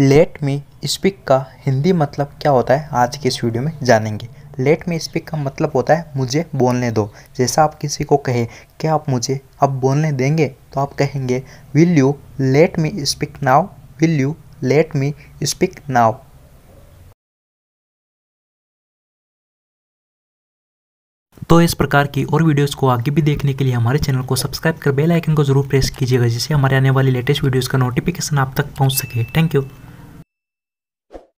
late me speak का हिंदी मतलब क्या होता है आज के इस वीडियो में जानेंगे लेट मी स्पीक का मतलब होता है मुझे बोलने दो जैसा आप किसी को कहें कि आप मुझे अब बोलने देंगे तो आप कहेंगे will you let me speak now will you let me speak now तो इस प्रकार की और वीडियोस को आगे भी देखने के लिए हमारे चैनल को सब्सक्राइब कर बेल आइकन को जरूर प्रेस कीजिएगा जिससे हमारे आने वाली लेटेस्ट वीडियोस का नोटिफिकेशन आप तक पहुंच सके थैंक यू